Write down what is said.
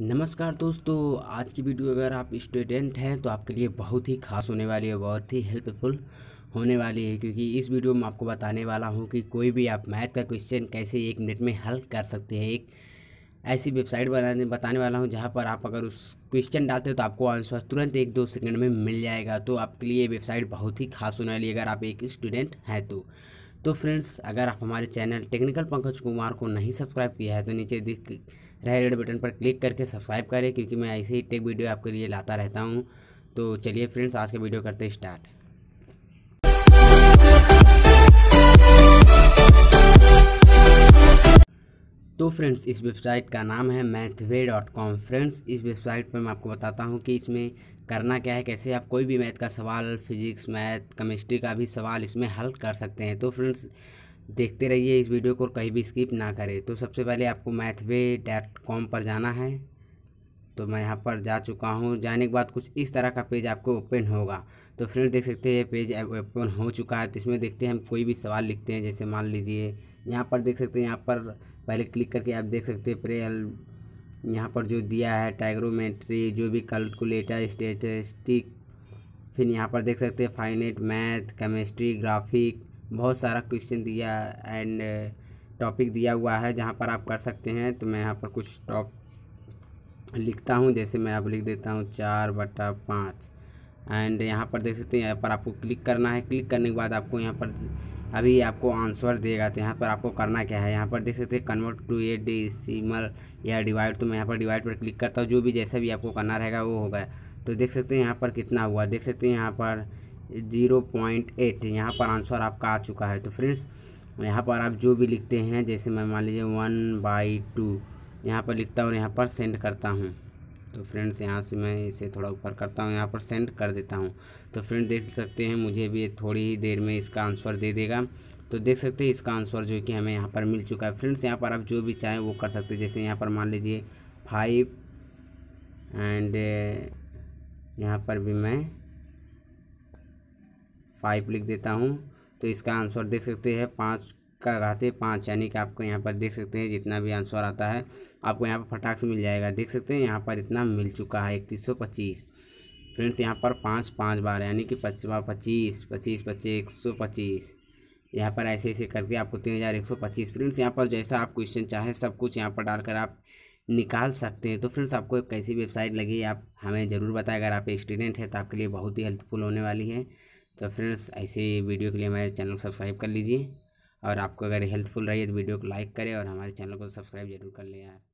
नमस्कार दोस्तों आज की वीडियो अगर आप स्टूडेंट हैं तो आपके लिए बहुत ही खास होने वाली है बहुत ही हेल्पफुल होने वाली है क्योंकि इस वीडियो में आपको बताने वाला हूं कि कोई भी आप मैथ का क्वेश्चन कैसे एक मिनट में हल कर सकते हैं एक ऐसी वेबसाइट बनाने बताने वाला हूं जहां पर आप अगर उस क्वेश्चन डालते हो तो आपको आंसर तुरंत एक दो सेकंड में मिल जाएगा तो आपके लिए वेबसाइट बहुत ही खास होने वाली है अगर आप एक स्टूडेंट हैं तो तो फ्रेंड्स अगर आप हमारे चैनल टेक्निकल पंकज कुमार को नहीं सब्सक्राइब किया है तो नीचे दिख रहे रेड बटन पर क्लिक करके सब्सक्राइब करें क्योंकि मैं ऐसे ही टेक वीडियो आपके लिए लाता रहता हूँ तो चलिए फ्रेंड्स आज का वीडियो करते स्टार्ट फ्रेंड्स इस वेबसाइट का नाम है मैथवे डॉट कॉम फ्रेंड्स इस वेबसाइट पर मैं आपको बताता हूँ कि इसमें करना क्या है कैसे आप कोई भी मैथ का सवाल फिजिक्स मैथ केमिस्ट्री का भी सवाल इसमें हल कर सकते हैं तो फ्रेंड्स देखते रहिए इस वीडियो को कहीं भी स्किप ना करें तो सबसे पहले आपको मैथवे डॉट कॉम पर जाना है तो मैं यहाँ पर जा चुका हूँ जाने के बाद कुछ इस तरह का पेज आपको ओपन होगा तो फ्रेंड देख सकते हैं ये पेज ओपन हो चुका है तो इसमें देखते हैं हम कोई भी सवाल लिखते हैं जैसे मान लीजिए यहाँ पर देख सकते हैं यहाँ पर पहले क्लिक करके आप देख सकते हैं प्रेयल यहाँ पर जो दिया है टाइग्रोमेट्री जो भी कैलकुलेटर स्टेटिस्टिक फिर यहाँ पर देख सकते हैं फाइनेट मैथ केमिस्ट्री ग्राफिक बहुत सारा क्वेश्चन दिया एंड टॉपिक दिया हुआ है जहाँ पर आप कर सकते हैं तो मैं यहाँ पर कुछ टॉप लिखता हूँ जैसे मैं आप लिख देता हूँ चार बटा पाँच एंड यहाँ पर देख सकते हैं यहाँ पर आपको क्लिक करना है क्लिक करने के बाद आपको यहाँ पर अभी आपको आंसर देगा तो यहाँ पर आपको करना क्या है यहाँ पर देख सकते हैं कन्वर्ट टू ए डेसिमल या डिवाइड तो मैं यहाँ पर डिवाइड पर क्लिक करता हूँ जो भी जैसा भी आपको करना रहेगा वो होगा तो देख सकते हैं यहाँ पर कितना हुआ देख सकते हैं यहाँ पर ज़ीरो पॉइंट एट यहाँ पर आंसर आपका आ चुका है तो फ्रेंड्स यहाँ पर आप जो भी लिखते हैं जैसे मैं मान लीजिए वन बाई टू यहाँ पर लिखता और यहाँ पर सेंड करता हूँ तो फ्रेंड्स यहाँ से मैं इसे थोड़ा ऊपर करता हूँ यहाँ पर सेंड कर देता हूँ तो फ्रेंड देख सकते हैं मुझे भी थोड़ी ही देर में इसका आंसर दे देगा तो देख सकते हैं इसका आंसर जो कि हमें यहाँ पर मिल चुका है फ्रेंड्स यहाँ पर आप जो भी चाहें वो कर सकते हैं जैसे यहाँ पर मान लीजिए फाइव एंड यहाँ पर भी मैं फाइव लिख देता हूँ तो इसका आंसर देख सकते हैं पाँच कराते पाँच यानी कि आपको यहाँ पर देख सकते हैं जितना भी आंसर आता है आपको यहाँ पर फटाक से मिल जाएगा देख सकते हैं यहाँ पर इतना मिल चुका है इकतीस सौ पच्चीस फ्रेंड्स यहाँ पर पाँच पाँच बार यानी कि पच्चीस बार पच्चीस पच्चीस पच्चीस एक सौ पच्चीस यहाँ पर ऐसे ऐसे करके आपको तीन हज़ार एक सौ पच्चीस फ्रेंड्स यहाँ पर जैसा आप क्वेश्चन चाहे सब कुछ यहाँ पर डालकर आप निकाल सकते हैं तो फ्रेंड्स आपको कैसी वेबसाइट लगी आप हमें ज़रूर बताएं अगर आप स्टूडेंट हैं तो आपके लिए बहुत ही हेल्पफुल होने वाली है तो फ्रेंड्स ऐसे वीडियो के लिए हमारे चैनल को सब्सक्राइब कर लीजिए और आपको अगर हेल्पफुल रही है तो वीडियो को लाइक करें और हमारे चैनल को सब्सक्राइब जरूर कर लें यार